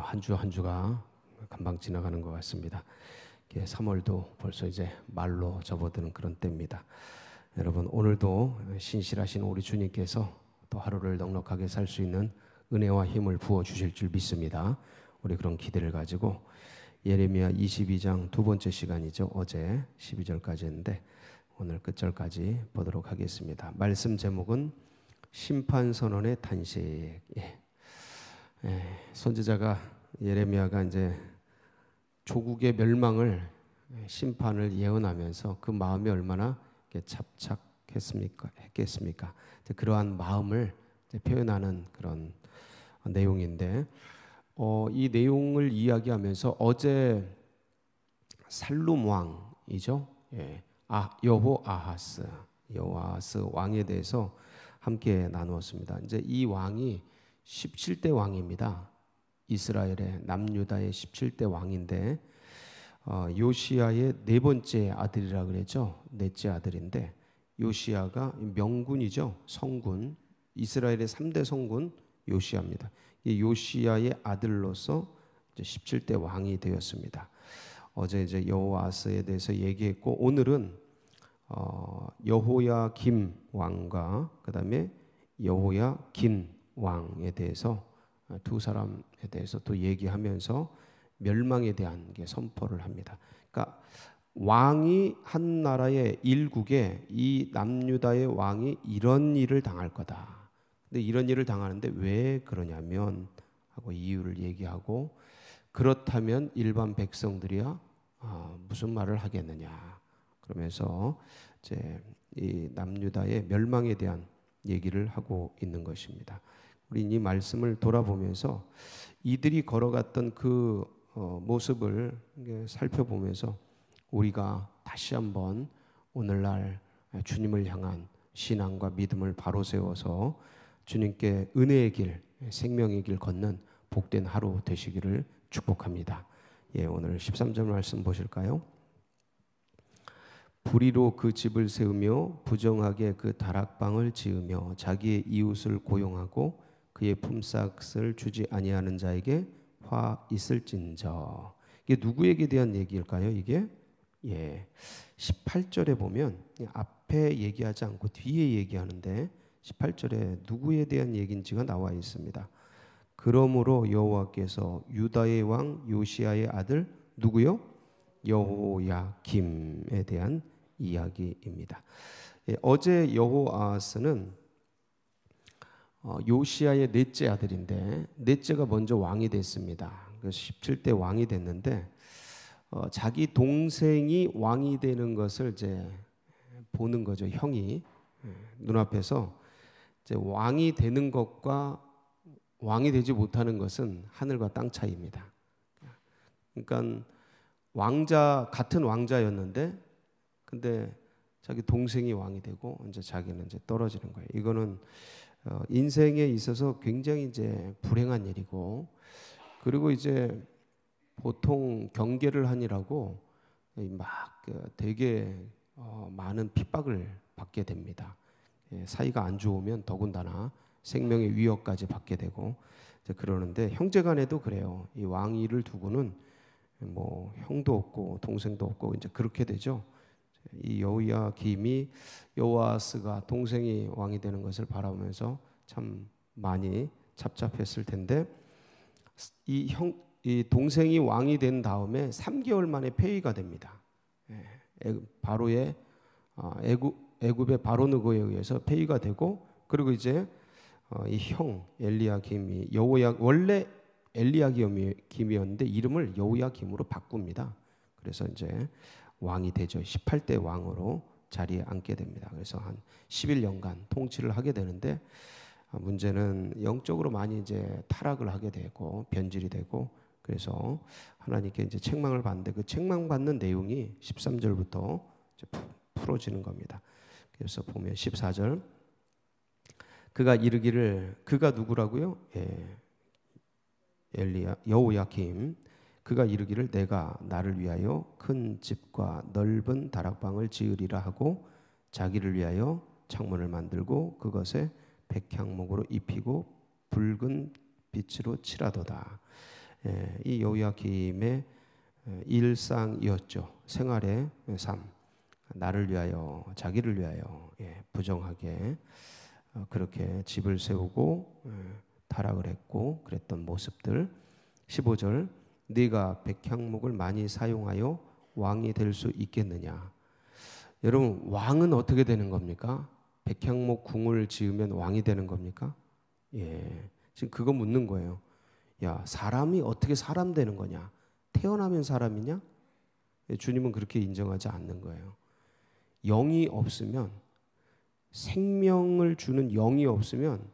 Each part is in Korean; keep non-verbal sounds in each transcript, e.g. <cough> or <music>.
한 주한 한 주가 금방 지나가는 것 같습니다. 3월도 벌써 이제 말로 접어드는 그런 때입니다. 여러분 오늘도 신실하신 우리 주님께서 또 하루를 넉넉하게 살 수 있는 은혜와 힘을 부어 주실 줄 믿습니다. 우리 그런 기대를 가지고 예레미야 22장 두 번째 시간이죠. 어제 12절까지 했데 오늘 끝절까지 보도록 하겠습니다. 말씀 제목은 심판 선언의 탄식. 예. 예, 선지자가 예레미야가 이제 조국의 멸망을 예. 심판을 예언하면서 그 마음이 얼마나 잡착했습니까? 했겠습니까? 그러한 마음을 표현하는 그런 내용인데 어, 이 내용을 이야기하면서 어제 살룸 왕이죠. 예. 아 여호 아하스 여호 아하스 왕에 대해서 함께 나누었습니다. 이제 이 왕이 17대 왕입니다. 이스라엘의 남유다의 17대 왕인데 어, 요시아의 네 번째 아들이라 그랬죠. 넷째 아들인데 요시아가 명군이죠. 성군 이스라엘의 3대 성군 요시아입니다. 이 요시아의 아들로서 17대 왕이 되었습니다. 어제 이제 여호아스에 대해서 얘기했고 오늘은 어, 여호야 김 왕과 그다음에 여호야 김 왕에 대해서 아, 두 사람에 대해서 또 얘기하면서 멸망에 대한 게 선포를 합니다. 그러니까 왕이 한 나라의 일국에 이 남유다의 왕이 이런 일을 당할 거다. 근데 이런 일을 당하는데 왜 그러냐면 하고 이유를 얘기하고 그렇다면 일반 백성들이야 아, 무슨 말을 하겠느냐. 그러면서 이제 이 남유다의 멸망에 대한 얘기를 하고 있는 것입니다. 우리 이 말씀을 돌아보면서 이들이 걸어갔던 그 어, 모습을 살펴보면서 우리가 다시 한번 오늘날 주님을 향한 신앙과 믿음을 바로 세워서 주님께 은혜의 길, 생명의 길 걷는 복된 하루 되시기를 축복합니다. 예, 오늘 13절 말씀 보실까요? 불의로 그 집을 세우며 부정하게 그 다락방을 지으며 자기의 이웃을 고용하고 그의 품삯을 주지 아니하는 자에게 화 있을진저. 이게 누구에게 대한 얘기일까요? 이게 예. 18절에 보면 앞에 얘기하지 않고 뒤에 얘기하는데 18절에 누구에 대한 얘긴지가 나와 있습니다. 그러므로 여호와께서 유다의 왕 요시아의 아들 누구요? 여호야김에 대한 이야기입니다. 예, 어제 여호아스는 어, 요시아의 넷째 아들인데 넷째가 먼저 왕이 됐습니다. 17대 왕이 됐는데 어, 자기 동생이 왕이 되는 것을 이제 보는 거죠. 형이 예, 눈앞에서 이제 왕이 되는 것과 왕이 되지 못하는 것은 하늘과 땅 차이입니다. 그러니까 왕자 같은 왕자였는데 근데 자기 동생이 왕이 되고 이제 자기는 이제 떨어지는 거예요. 이거는 어, 인생에 있어서 굉장히 이제 불행한 일이고 그리고 이제 보통 경계를 하니라고 막 어, 되게 어, 많은 핍박을 받게 됩니다. 예, 사이가 안 좋으면 더군다나 생명의 위협까지 받게 되고 그러는데 형제간에도 그래요. 이 왕위를 두고는 뭐 형도 없고 동생도 없고 이제 그렇게 되죠. 이여우야김이 요아스가 동생이 왕이 되는 것을 바라보면서 참 많이 잡잡했을 텐데 이 형, 이 동생이 왕이 된 다음에 3개월 만에 폐위가 됩니다. 예, 바로의 아, 애굽 애굽의 바로누고에 의해서 폐위가 되고 그리고 이제 어, 이형 엘리야김이 여우야 원래 엘리야김이었는데 이름을 여우야김으로 바꿉니다. 그래서 이제 왕이 되죠. 18대 왕으로 자리에 앉게 됩니다. 그래서 한 11년간 통치를 하게 되는데 아, 문제는 영적으로 많이 이제 타락을 하게 되고 변질이 되고 그래서 하나님께 이제 책망을 받는데 그 책망받는 내용이 13절부터 풀어지는 겁니다. 그래서 보면 14절 그가 이르기를 그가 누구라고요? 예. 엘리야 여호야킴 그가 이르기를 내가 나를 위하여 큰 집과 넓은 다락방을 지으리라 하고 자기를 위하여 창문을 만들고 그것에 백향목으로 입히고 붉은 빛으로 칠하도다. 예, 이여야김의 어, 일상이었죠. 생활의 삶. 나를 위하여, 자기를 위하여 예, 부정하게 어, 그렇게 집을 세우고 어, 타락을 했고 그랬던 모습들 15절 네가 백향목을 많이 사용하여 왕이 될 수 있겠느냐. 여러분 왕은 어떻게 되는 겁니까? 백향목 궁을 지으면 왕이 되는 겁니까? 예. 지금 그거 묻는 거예요. 야, 사람이 어떻게 사람 되는 거냐? 태어나면 사람이냐? 예, 주님은 그렇게 인정하지 않는 거예요. 영이 없으면 생명을 주는 영이 없으면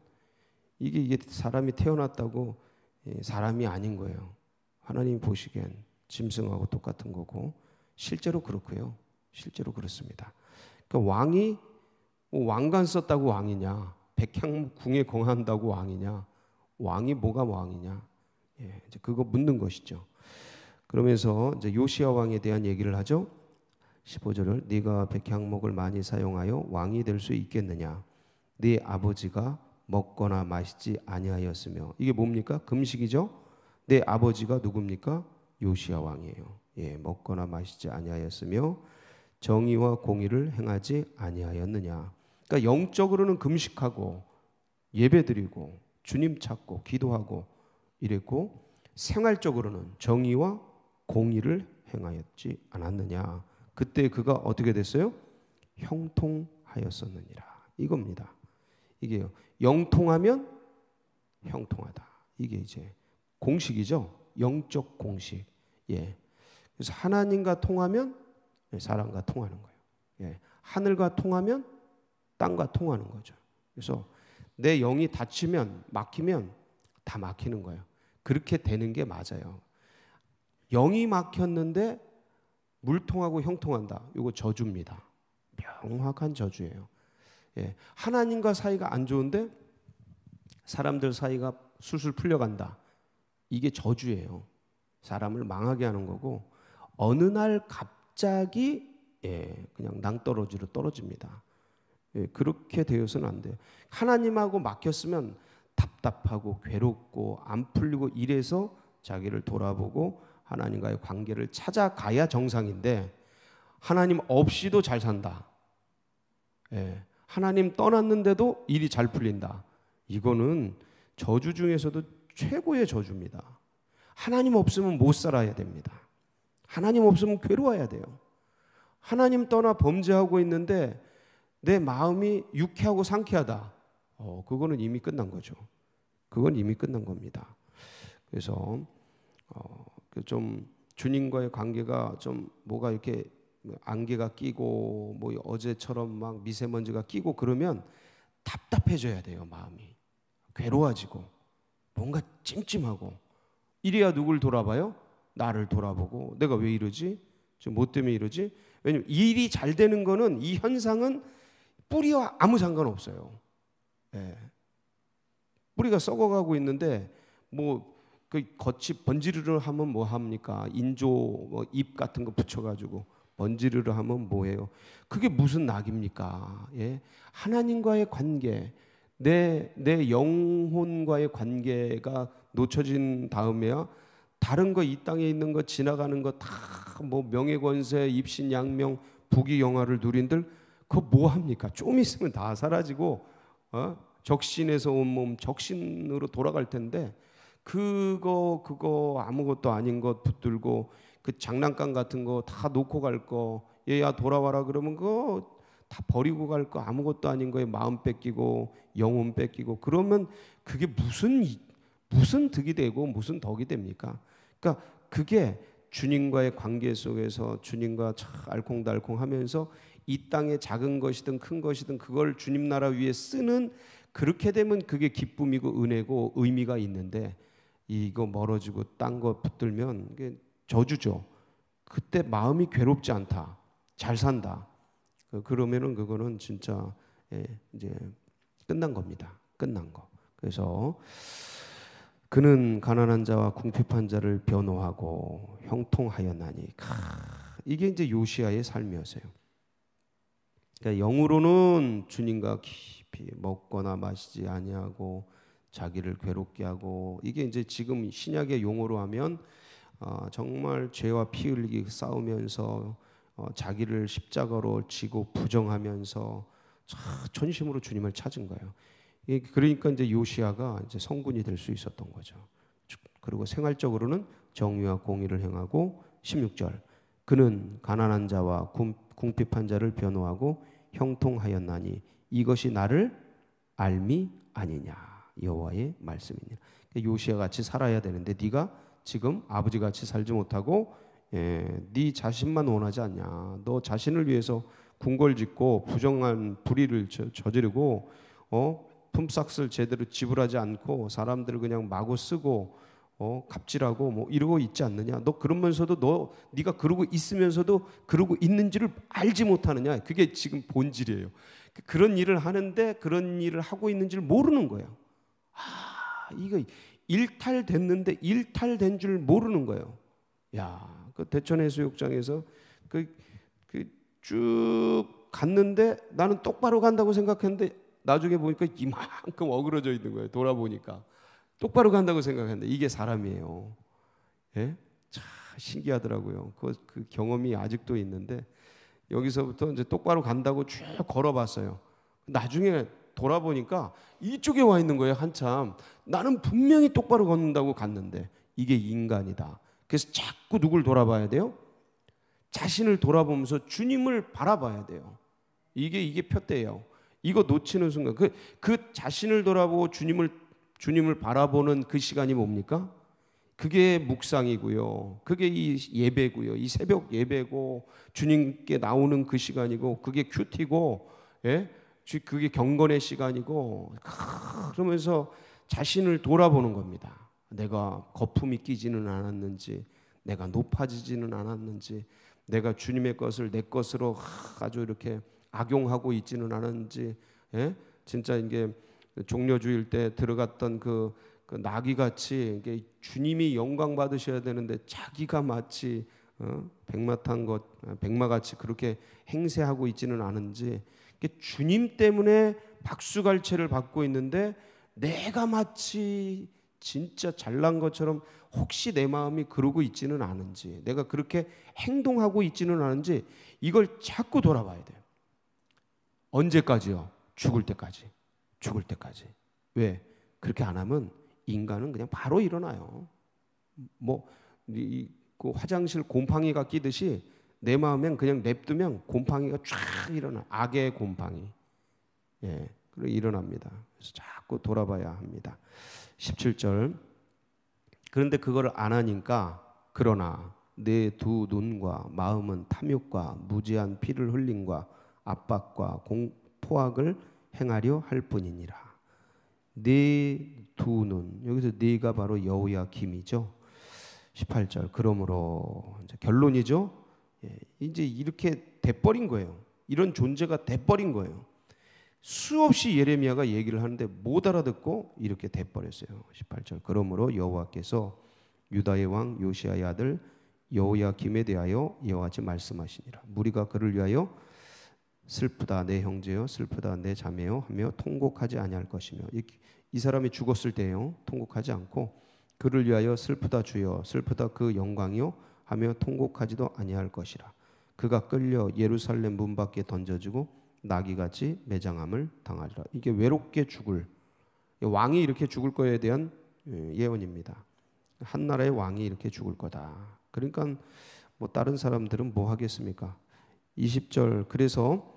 이게, 이게 사람이 태어났다고 예, 사람이 아닌 거예요. 하나님 보시기엔 짐승하고 똑같은 거고 실제로 그렇고요. 실제로 그렇습니다. 그러니까 왕이 뭐 왕관 썼다고 왕이냐, 백향궁에 공한다고 왕이냐, 왕이 뭐가 왕이냐, 예, 이제 그거 묻는 것이죠. 그러면서 이제 요시아 왕에 대한 얘기를 하죠. 15절을 네가 백향목을 많이 사용하여 왕이 될 수 있겠느냐? 네 아버지가 먹거나 마시지 아니하였으며 이게 뭡니까? 금식이죠. 내 아버지가 누굽니까? 요시야 왕이에요. 예, 먹거나 마시지 아니하였으며 정의와 공의를 행하지 아니하였느냐. 그러니까 영적으로는 금식하고 예배드리고 주님 찾고 기도하고 이랬고 생활적으로는 정의와 공의를 행하였지 않았느냐. 그때 그가 어떻게 됐어요? 형통하였었느니라. 이겁니다. 이게요. 영통하면 형통하다. 이게 이제 공식이죠. 영적 공식. 예. 그래서 하나님과 통하면 예, 사람과 통하는 거예요. 예. 하늘과 통하면 땅과 통하는 거죠. 그래서 내 영이 닫히면 막히면 다 막히는 거예요. 그렇게 되는 게 맞아요. 영이 막혔는데 물통하고 형통한다. 이거 저주입니다. 명확한 저주예요. 예. 하나님과 사이가 안 좋은데 사람들 사이가 술술 풀려간다. 이게 저주예요. 사람을 망하게 하는 거고 어느 날 갑자기 예, 그냥 낭떠러지로 떨어집니다. 예, 그렇게 되어서는 안 돼요. 하나님하고 막혔으면 답답하고 괴롭고 안 풀리고 이래서 자기를 돌아보고 하나님과의 관계를 찾아가야 정상인데 하나님 없이도 잘 산다. 예, 하나님 떠났는데도 일이 잘 풀린다. 이거는 저주 중에서도 최고의 저주입니다. 하나님 없으면 못 살아야 됩니다. 하나님 없으면 괴로워야 돼요. 하나님 떠나 범죄하고 있는데 내 마음이 유쾌하고 상쾌하다. 어, 그거는 이미 끝난 거죠. 그건 이미 끝난 겁니다. 그래서 어, 그 좀 주님과의 관계가 좀 뭐가 이렇게 안개가 끼고 뭐 어제처럼 막 미세먼지가 끼고 그러면 답답해져야 돼요 마음이 괴로워지고 뭔가 찜찜하고 이래야 누굴 돌아봐요? 나를 돌아보고 내가 왜 이러지? 지금 뭐 때문에 이러지? 왜냐면 일이 잘 되는 거는 이 현상은 뿌리와 아무 상관없어요. 예. 뿌리가 썩어가고 있는데 뭐 그 겉이 번지르르 하면 뭐 합니까? 인조 뭐잎 같은 거 붙여가지고 번지르르 하면 뭐예요? 그게 무슨 낙입니까? 예. 하나님과의 관계, 내, 내 영혼과의 관계가 놓쳐진 다음에야 다른 거 이 땅에 있는 거 지나가는 거 다 뭐 명예권세, 입신양명, 부귀영화를 누린들 그거 뭐 합니까? 좀 있으면 다 사라지고 어? 적신에서 온 몸 적신으로 돌아갈 텐데 그거 그거 아무것도 아닌 것 붙들고 그 장난감 같은 거 다 놓고 갈 거 얘야 돌아와라 그러면 그거 다 버리고 갈 거 아무것도 아닌 거에 마음 뺏기고 영혼 뺏기고 그러면 그게 무슨 무슨 득이 되고 무슨 덕이 됩니까? 그러니까 그게 주님과의 관계 속에서 주님과 알콩달콩 하면서 이 땅의 작은 것이든 큰 것이든 그걸 주님 나라 위에 쓰는 그렇게 되면 그게 기쁨이고 은혜고 의미가 있는데 이거 멀어지고 딴거 붙들면 저주죠. 그때 마음이 괴롭지 않다. 잘 산다. 어, 그러면은 그거는 진짜 예, 이제 끝난 겁니다. 끝난 거. 그래서 그는 가난한 자와 궁핍한 자를 변호하고 형통하였나니. 크, 이게 이제 요시아의 삶이었어요. 그러니까 영으로는 주님과 깊이 먹거나 마시지 아니하고 자기를 괴롭게 하고 이게 이제 지금 신약의 용어로 하면 어, 정말 죄와 피 흘리기 싸우면서 어, 자기를 십자가로 지고 부정하면서 전심으로 주님을 찾은 거예요. 그러니까 이제 요시아가 이제 성군이 될 수 있었던 거죠. 그리고 생활적으로는 정의와 공의를 행하고 16절 그는 가난한 자와 궁핍한 자를 변호하고 형통하였나니 이것이 나를 알미 아니냐 여호와의 말씀이니라. 그러니까 요시아 같이 살아야 되는데 네가 지금 아버지 같이 살지 못하고 예, 네 자신만 원하지 않냐. 너 자신을 위해서 궁궐 짓고 부정한 불의를 저, 지르고 어? 품삯을 제대로 지불하지 않고 사람들을 그냥 마구 쓰고 어? 갑질하고 뭐 이러고 있지 않느냐. 너 그러면서도 너 네가 그러고 있으면서도 그러고 있는지를 알지 못하느냐. 그게 지금 본질이에요. 그, 그런 일을 하는데 그런 일을 하고 있는지를 모르는 거예요. 아, 이거 일탈됐는데 일탈된 줄 모르는 거예요. 야, 그 대천해수욕장에서 그, 그 쭉 갔는데 나는 똑바로 간다고 생각했는데 나중에 보니까 이만큼 어그러져 있는 거예요. 돌아보니까 똑바로 간다고 생각했는데 이게 사람이에요. 예? 참 신기하더라고요. 그, 그 경험이 아직도 있는데 여기서부터 이제 똑바로 간다고 쭉 걸어봤어요. 나중에 돌아보니까 이쪽에 와 있는 거예요, 한참. 나는 분명히 똑바로 걷는다고 갔는데 이게 인간이다. 그래서 자꾸 누굴 돌아봐야 돼요? 자신을 돌아보면서 주님을 바라봐야 돼요. 이게 이게 표대예요. 이거 놓치는 순간 그그 그 자신을 돌아보고 주님을 주님을 바라보는 그 시간이 뭡니까? 그게 묵상이고요. 그게 이 예배고요. 이 새벽 예배고 주님께 나오는 그 시간이고 그게 큐티고 예? 그게 경건의 시간이고 그러면서 자신을 돌아보는 겁니다. 내가 거품이 끼지는 않았는지, 내가 높아지지는 않았는지, 내가 주님의 것을 내 것으로 아주 이렇게 악용하고 있지는 않았는지, 예? 진짜 이게 종려주일 때 들어갔던 그, 그 나귀 같이 이게 주님이 영광 받으셔야 되는데 자기가 마치 어? 백마 탄 것, 아, 백마 같이 그렇게 행세하고 있지는 않은지, 주님 때문에 박수갈채를 받고 있는데 내가 마치 진짜 잘난 것처럼 혹시 내 마음이 그러고 있지는 않은지, 내가 그렇게 행동하고 있지는 않은지 이걸 자꾸 돌아봐야 돼요. 언제까지요? 죽을 때까지. 죽을 때까지. 왜? 그렇게 안 하면 인간은 그냥 바로 일어나요. 뭐, 그 화장실 곰팡이가 끼듯이 내 마음엔 그냥 냅두면 곰팡이가 쫙 일어나. 악의 곰팡이. 예. 그리고 일어납니다. 그래서 자꾸 돌아봐야 합니다. 17절. 그런데 그걸 안 하니까 그러나 내 두 눈과 마음은 탐욕과 무지한 피를 흘림과 압박과 공, 포악을 행하려 할 뿐이니라. 네 두눈 여기서 네가 바로 여호야 김이죠. 18절 그러므로 결론이죠. 예, 이제 이렇게 돼버린 거예요. 이런 존재가 돼버린 거예요. 수없이 예레미야가 얘기를 하는데 못 알아듣고 이렇게 돼버렸어요. 18절. 그러므로 여호와께서 유다의 왕 요시아의 아들 여호야김에 대하여 여호와께 말씀하시니라. 무리가 그를 위하여 슬프다 내 형제여 슬프다 내 자매여 하며 통곡하지 아니할 것이며 이, 이 사람이 죽었을 때요 통곡하지 않고 그를 위하여 슬프다 주여 슬프다 그 영광이요 하며 통곡하지도 아니할 것이라 그가 끌려 예루살렘 문 밖에 던져지고 나귀같이 매장함을 당하리라. 이게 외롭게 죽을 왕이 이렇게 죽을 거에 대한 예, 예언입니다. 한 나라의 왕이 이렇게 죽을 거다. 그러니까 뭐 다른 사람들은 뭐 하겠습니까? 20절 그래서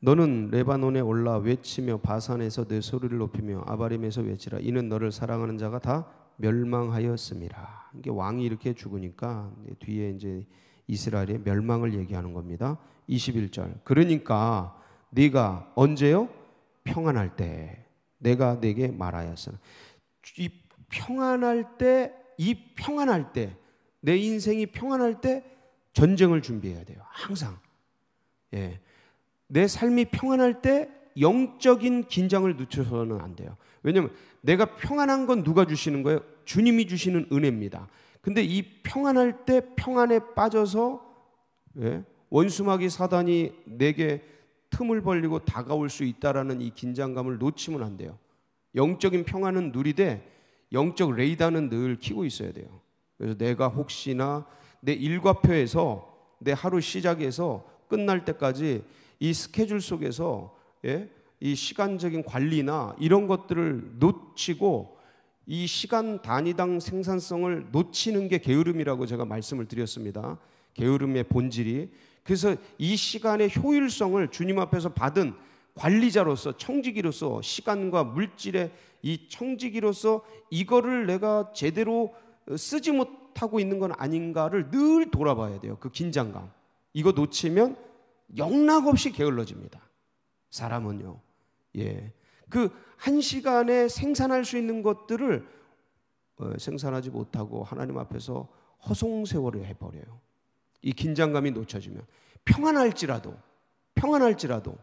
너는 레바논에 올라 외치며 바산에서 내 소리를 높이며 아바림에서 외치라 이는 너를 사랑하는 자가 다 멸망하였음이라. 이게 왕이 이렇게 죽으니까 뒤에 이제 이스라엘의 멸망을 얘기하는 겁니다. 21절. 그러니까 네가 언제요? 평안할 때 내가 네게 말하였으나 이 평안할 때 이 평안할 때 내 인생이 평안할 때 전쟁을 준비해야 돼요. 항상. 예. 내 삶이 평안할 때 영적인 긴장을 늦춰서는 안 돼요. 왜냐면 내가 평안한 건 누가 주시는 거예요? 주님이 주시는 은혜입니다. 근데 이 평안할 때 평안에 빠져서 예? 원수마귀 사단이 내게 틈을 벌리고 다가올 수 있다라는 이 긴장감을 놓치면 안 돼요. 영적인 평화는 누리되 영적 레이더는 늘 키고 있어야 돼요. 그래서 내가 혹시나 내 일과표에서 내 하루 시작에서 끝날 때까지 이 스케줄 속에서 예? 이 시간적인 관리나 이런 것들을 놓치고 이 시간 단위당 생산성을 놓치는 게 게으름이라고 제가 말씀을 드렸습니다. 게으름의 본질이 그래서 이 시간의 효율성을 주님 앞에서 받은 관리자로서 청지기로서 시간과 물질의 이 청지기로서 이거를 내가 제대로 어, 쓰지 못하고 있는 건 아닌가를 늘 돌아봐야 돼요. 그 긴장감. 이거 놓치면 영락 없이 게을러집니다. 사람은요. 예. 그 한 시간에 생산할 수 있는 것들을 어, 생산하지 못하고 하나님 앞에서 허송세월을 해버려요. 이 긴장감이 놓쳐지면 평안할지라도 평안할지라도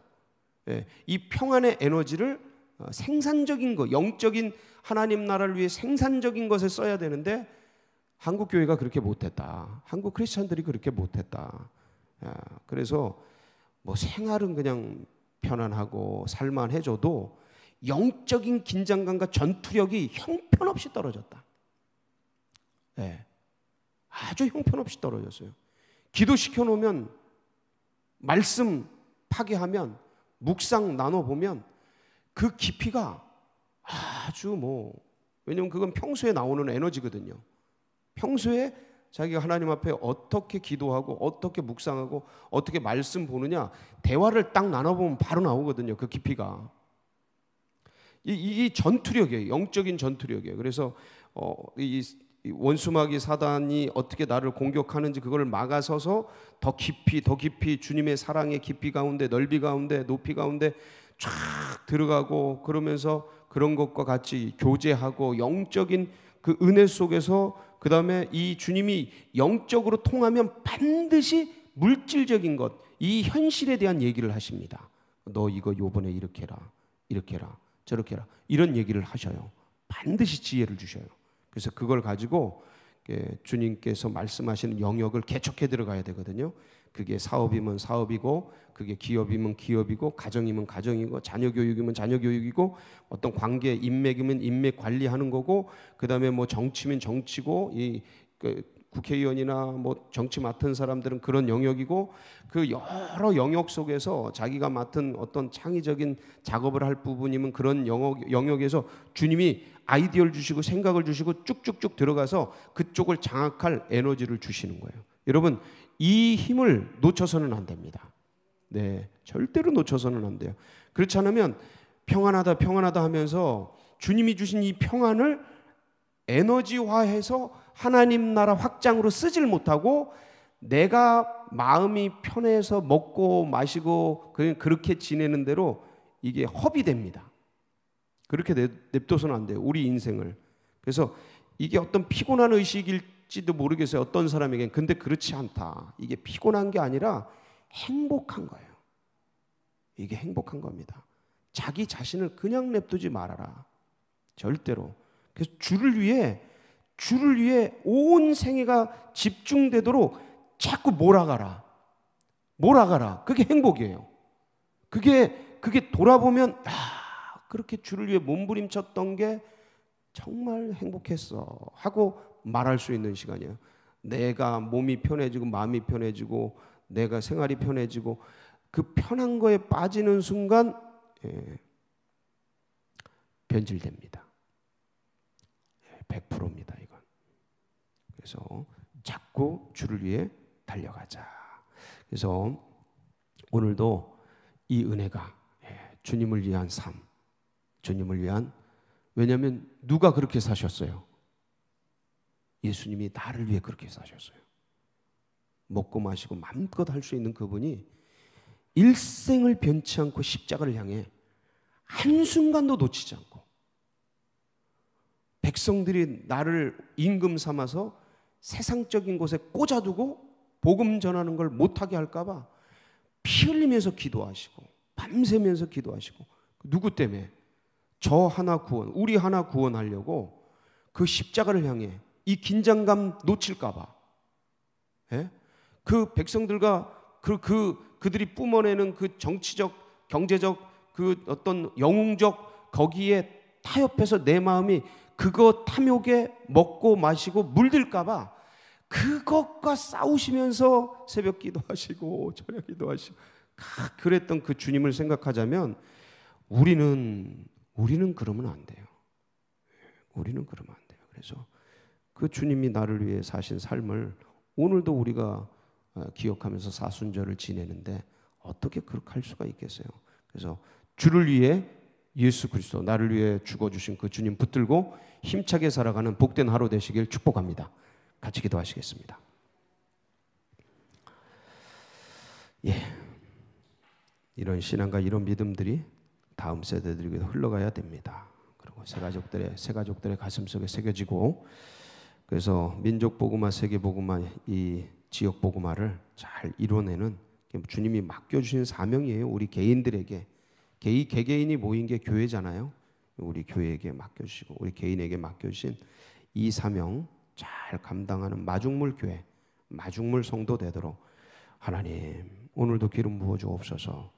예, 이 평안의 에너지를 어, 생산적인 것, 영적인 하나님 나라를 위해 생산적인 것을 써야 되는데 한국 교회가 그렇게 못했다. 한국 크리스천들이 그렇게 못했다. 예, 그래서 뭐 생활은 그냥 편안하고 살만해져도 영적인 긴장감과 전투력이 형편없이 떨어졌다. 예, 아주 형편없이 떨어졌어요. 기도시켜 놓으면 말씀 파괴하면 묵상 나눠 보면 그 깊이가 아주 뭐 왜냐면 그건 평소에 나오는 에너지거든요. 평소에 자기가 하나님 앞에 어떻게 기도하고 어떻게 묵상하고 어떻게 말씀 보느냐 대화를 딱 나눠보면 바로 나오거든요 그 깊이가 이, 이 전투력이에요 영적인 전투력이에요 그래서 어, 이 원수마귀 사단이 어떻게 나를 공격하는지 그걸 막아서서 더 깊이 더 깊이 주님의 사랑의 깊이 가운데 넓이 가운데 높이 가운데 쫙 들어가고 그러면서 그런 것과 같이 교제하고 영적인 그 은혜 속에서 그 다음에 이 주님이 영적으로 통하면 반드시 물질적인 것, 이 현실에 대한 얘기를 하십니다. 너 이거 요번에 이렇게 해라, 이렇게 해라, 저렇게 해라. 이런 얘기를 하셔요. 반드시 지혜를 주셔요. 그래서 그걸 가지고 주님께서 말씀하시는 영역을 개척해 들어가야 되거든요. 그게 사업이면 사업이고, 그게 기업이면 기업이고, 가정이면 가정이고, 자녀 교육이면 자녀 교육이고, 어떤 관계 인맥이면 인맥 관리하는 거고, 그 다음에 뭐 정치면 정치고, 이 그 국회의원이나 뭐 정치 맡은 사람들은 그런 영역이고 그 여러 영역 속에서 자기가 맡은 어떤 창의적인 작업을 할 부분이면 그런 영역, 영역에서 주님이 아이디어를 주시고 생각을 주시고 쭉쭉쭉 들어가서 그쪽을 장악할 에너지를 주시는 거예요. 여러분 이 힘을 놓쳐서는 안 됩니다. 네, 절대로 놓쳐서는 안 돼요. 그렇지 않으면 평안하다 평안하다 하면서 주님이 주신 이 평안을 에너지화해서 하나님 나라 확장으로 쓰질 못하고 내가 마음이 편해서 먹고 마시고 그, 그렇게 냥그 지내는 대로 이게 허비 됩니다. 그렇게 냅둬서는 안 돼요. 우리 인생을. 그래서 이게 어떤 피곤한 의식일지도 모르겠어요. 어떤 사람에겐. 근데 그렇지 않다. 이게 피곤한 게 아니라 행복한 거예요. 이게 행복한 겁니다. 자기 자신을 그냥 냅두지 말아라. 절대로. 그래서 주를 위해 주를 위해 온 생애가 집중되도록 자꾸 몰아가라. 몰아가라. 그게 행복이에요. 그게 그게 돌아보면 아, 그렇게 주를 위해 몸부림쳤던 게 정말 행복했어 하고 말할 수 있는 시간이에요. 내가 몸이 편해지고 마음이 편해지고 내가 생활이 편해지고 그 편한 거에 빠지는 순간 예, 변질됩니다. 100%입니다, 이건. 그래서 자꾸 주를 위해 달려가자. 그래서 오늘도 이 은혜가 예, 주님을 위한 삶, 주님을 위한 왜냐하면 누가 그렇게 사셨어요? 예수님이 나를 위해 그렇게 사셨어요. 먹고 마시고 마음껏 할 수 있는 그분이 일생을 변치 않고 십자가를 향해 한순간도 놓치지 않고 백성들이 나를 임금 삼아서 세상적인 곳에 꽂아두고 복음 전하는 걸 못하게 할까봐 피 흘리면서 기도하시고 밤새면서 기도하시고 그 누구 때문에 저 하나 구원 우리 하나 구원하려고 그 십자가를 향해 이 긴장감 놓칠까봐 예? 그 백성들과 그, 그 그들이 뿜어내는 그 정치적 경제적 그 어떤 영웅적 거기에 타협해서 내 마음이 그거 탐욕에 먹고 마시고 물들까봐 그것과 싸우시면서 새벽 기도하시고 <laughs> 저녁 기도하시고 그랬던 그 주님을 생각하자면 우리는 우리는 그러면 안 돼요. 우리는 그러면 안 돼요. 그래서 그 주님이 나를 위해 사신 삶을 오늘도 우리가 어, 기억하면서 사순절을 지내는데 어떻게 그렇게 할 수가 있겠어요? 그래서 주를 위해 예수 그리스도 나를 위해 죽어 주신 그 주님 붙들고 힘차게 살아가는 복된 하루 되시길 축복합니다. 같이 기도하시겠습니다. 예. 이런 신앙과 이런 믿음들이 다음 세대들에게 흘러가야 됩니다. 그리고 새 가족들의 새 가족들의 가슴 속에 새겨지고 그래서 민족 복음화, 세계 복음화, 이 지역 복음화를 잘 이뤄내는 주님이 맡겨 주신 사명이에요. 우리 개인들에게 개인 개개인이 모인 게 교회잖아요. 우리 교회에게 맡겨주시고 우리 개인에게 맡겨주신 이 사명 잘 감당하는 마중물 교회, 마중물 성도 되도록 하나님 오늘도 기름 부어 주옵소서.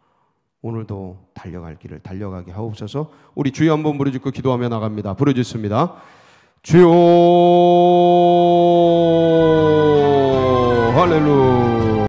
오늘도 달려갈 길을 달려가게 하옵소서. 우리 주여 한번 부르짖고 기도하며 나갑니다. 부르짖습니다. 주여 할렐루야.